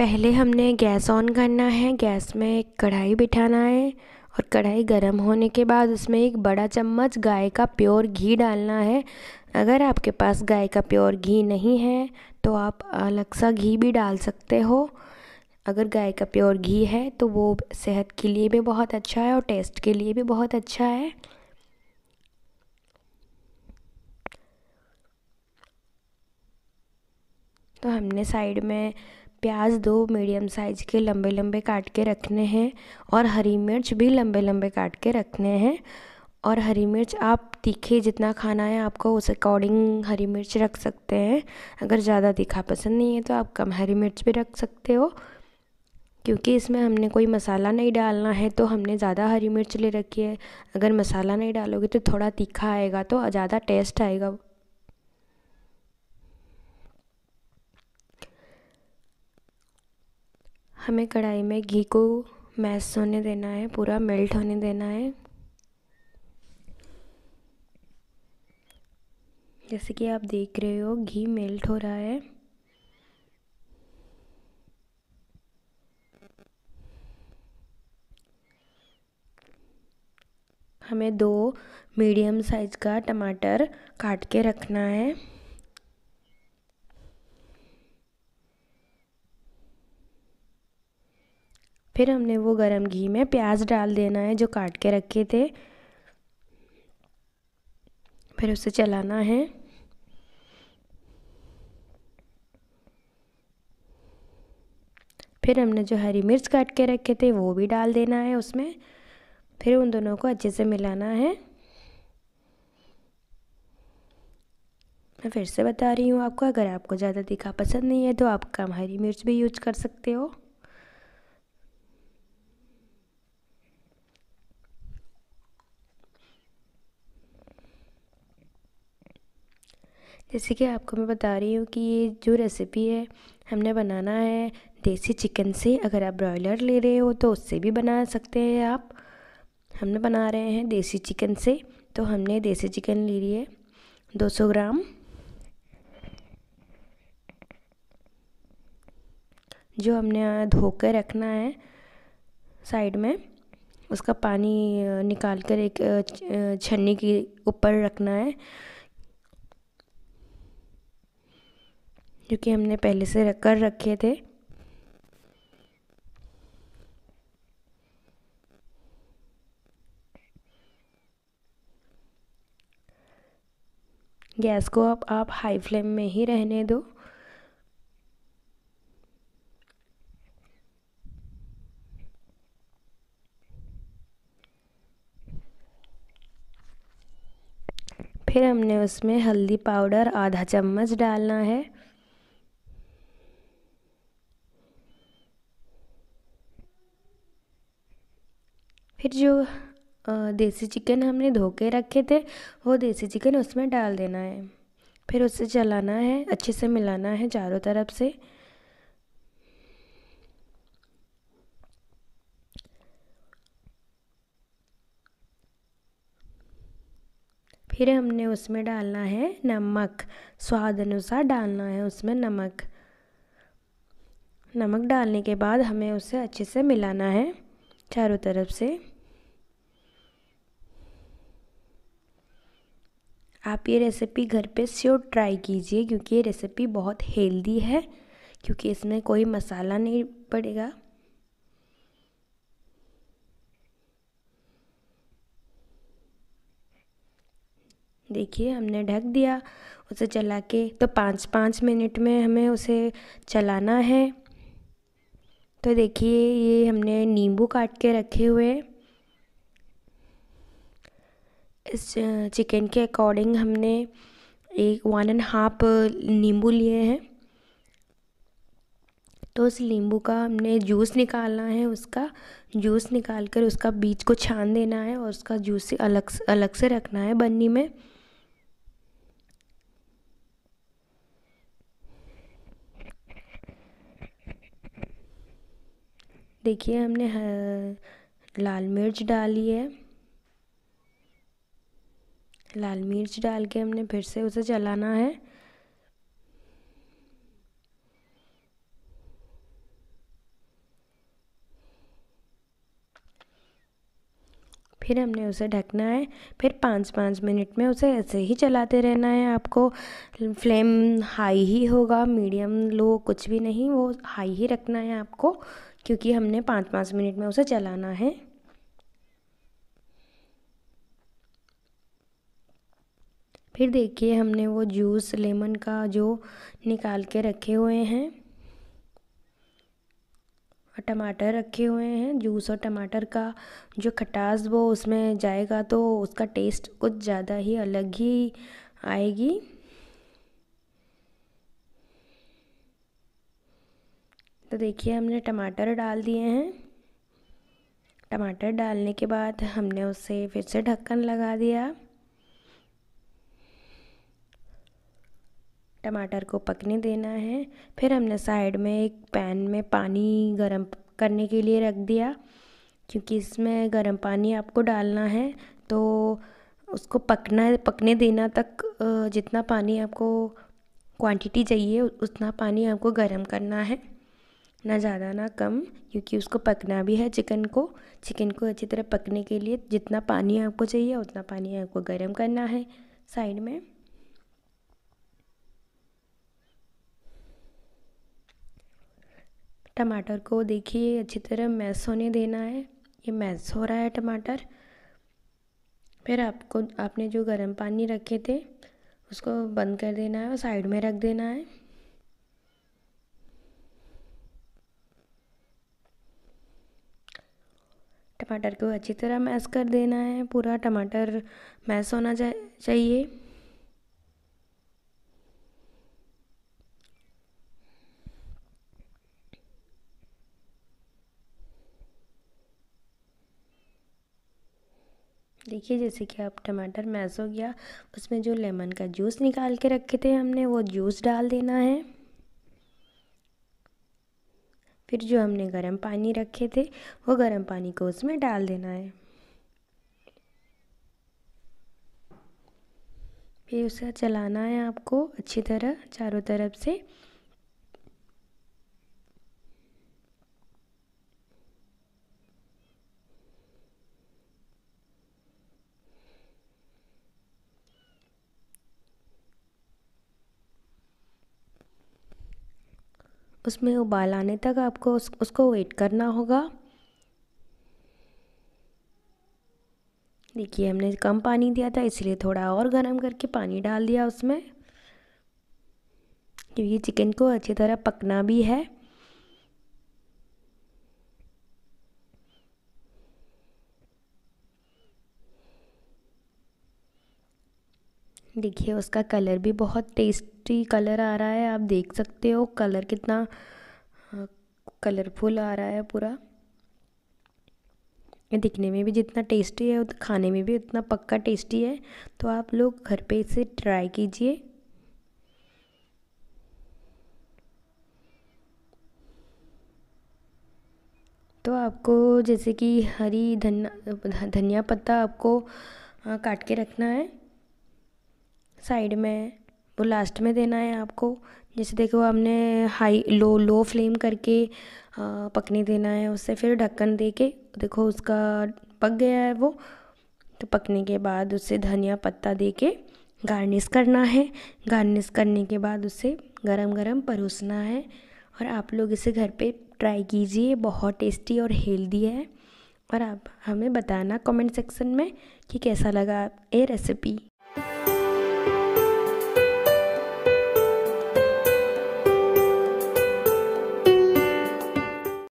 पहले हमने gas on करना है गैस में एक कढ़ाई बिठाना है और कढ़ाई गर्म होने के बाद उसमें एक बड़ा चम्मच गाय का प्योर घी डालना है अगर आपके पास गाय का प्योर घी नहीं है तो आप अलग सा घी भी डाल सकते हो अगर गाय का प्योर घी है तो वो सेहत के लिए भी बहुत अच्छा है और टेस्ट के लिए भी बहुत अच्छा है तो हमने साइड में प्याज दो मीडियम साइज़ के लंबे लंबे काट के रखने हैं और हरी मिर्च भी लंबे लंबे काट के रखने हैं और हरी मिर्च आप तीखे जितना खाना है आपको उस अकॉर्डिंग हरी मिर्च रख सकते हैं अगर ज़्यादा तीखा पसंद नहीं है तो आप कम हरी मिर्च भी रख सकते हो क्योंकि इसमें हमने कोई मसाला नहीं डालना है तो हमने ज़्यादा हरी मिर्च ले रखी है अगर मसाला नहीं डालोगे तो थोड़ा तीखा आएगा तो ज़्यादा टेस्ट आएगा हमें कढ़ाई में घी को मैश होने देना है पूरा मेल्ट होने देना है जैसे कि आप देख रहे हो घी मेल्ट हो रहा है हमें दो मीडियम साइज का टमाटर काट के रखना है फिर हमने वो गरम घी में प्याज डाल देना है जो काट के रखे थे फिर उसे चलाना है फिर हमने जो हरी मिर्च काट के रखे थे वो भी डाल देना है उसमें फिर उन दोनों को अच्छे से मिलाना है मैं फिर से बता रही हूँ आपको अगर आपको ज़्यादा तीखा पसंद नहीं है तो आप कम हरी मिर्च भी यूज कर सकते हो जैसे कि आपको मैं बता रही हूँ कि ये जो रेसिपी है हमने बनाना है देसी चिकन से अगर आप ब्रॉयलर ले रहे हो तो उससे भी बना सकते हैं आप हमने बना रहे हैं देसी चिकन से तो हमने देसी चिकन ले ली है 200 ग्राम जो हमने धो कर रखना है साइड में उसका पानी निकाल कर एक छन्नी के ऊपर रखना है जो कि हमने पहले से कर रखे थे गैस को अब आप हाई फ्लेम में ही रहने दो फिर हमने उसमें हल्दी पाउडर आधा चम्मच डालना है फिर जो देसी चिकन हमने धो के रखे थे वो देसी चिकन उसमें डाल देना है फिर उसे चलाना है अच्छे से मिलाना है चारों तरफ से फिर हमने उसमें डालना है नमक स्वाद अनुसार डालना है उसमें नमक नमक डालने के बाद हमें उसे अच्छे से मिलाना है चारों तरफ से आप ये रेसिपी घर पे श्योर ट्राई कीजिए क्योंकि ये रेसिपी बहुत हेल्दी है क्योंकि इसमें कोई मसाला नहीं पड़ेगा देखिए हमने ढक दिया उसे चला के तो पाँच पाँच मिनट में हमें उसे चलाना है तो देखिए ये हमने नींबू काट के रखे हुए इस चिकन के अकॉर्डिंग हमने एक वन एंड हाफ नींबू लिए हैं तो उस नींबू का हमने जूस निकालना है उसका जूस निकाल कर उसका बीज को छान देना है और उसका जूस से अलग अलग से रखना है बन्नी में देखिए हमने लाल मिर्च डाली है लाल मिर्च डाल के हमने फिर से उसे चलाना है फिर हमने उसे ढकना है फिर पाँच पाँच मिनट में उसे ऐसे ही चलाते रहना है आपको फ्लेम हाई ही होगा मीडियम लो कुछ भी नहीं वो हाई ही रखना है आपको क्योंकि हमने पाँच पाँच मिनट में उसे चलाना है फिर देखिए हमने वो जूस लेमन का जो निकाल के रखे हुए हैं और टमाटर रखे हुए हैं जूस और टमाटर का जो खटास वो उसमें जाएगा तो उसका टेस्ट कुछ ज़्यादा ही अलग ही आएगी तो देखिए हमने टमाटर डाल दिए हैं टमाटर डालने के बाद हमने उसे फिर से ढक्कन लगा दिया टमाटर को पकने देना है फिर हमने साइड में एक पैन में पानी गर्म करने के लिए रख दिया क्योंकि इसमें गर्म पानी आपको डालना है तो उसको पकना पकने देना तक जितना पानी आपको क्वांटिटी चाहिए उतना पानी आपको गर्म करना है ना ज़्यादा ना कम क्योंकि उसको पकना भी है चिकन को चिकन को अच्छी तरह पकने के लिए जितना पानी आपको चाहिए उतना पानी आपको गर्म करना है साइड में टमाटर को देखिए अच्छी तरह मैस होने देना है ये मैस हो रहा है टमाटर फिर आपको आपने जो गर्म पानी रखे थे उसको बंद कर देना है और साइड में रख देना है टमाटर को अच्छी तरह मैश कर देना है पूरा टमाटर मैश होना चाहिए देखिए जैसे कि आप टमाटर मैश हो गया उसमें जो लेमन का जूस निकाल के रखे थे हमने वो जूस डाल देना है फिर जो हमने गर्म पानी रखे थे वो गर्म पानी को उसमें डाल देना है फिर उसे चलाना है आपको अच्छी तरह चारों तरफ से उसमें उबाल आने तक आपको उस, उसको वेट करना होगा देखिए हमने कम पानी दिया था इसलिए थोड़ा और गर्म करके पानी डाल दिया उसमें क्योंकि चिकन को अच्छी तरह पकना भी है देखिए उसका कलर भी बहुत टेस्ट मिट्टी कलर आ रहा है आप देख सकते हो कलर कितना कलरफुल हाँ, आ रहा है पूरा ये दिखने में भी जितना टेस्टी है उतना तो खाने में भी उतना पक्का टेस्टी है तो आप लोग घर पे इसे ट्राई कीजिए तो आपको जैसे कि हरी धनिया धनिया पत्ता आपको हाँ, काट के रखना है साइड में वो लास्ट में देना है आपको जैसे देखो हमने हाई लो लो फ्लेम करके पकने देना है उससे फिर ढक्कन दे के देखो उसका पक गया है वो तो पकने के बाद उसे धनिया पत्ता दे के गार्निश करना है गार्निश करने के बाद उसे गरम गरम परोसना है और आप लोग इसे घर पे ट्राई कीजिए बहुत टेस्टी और हेल्दी है और आप हमें बताना कमेंट सेक्शन में कि कैसा लगा ये रेसिपी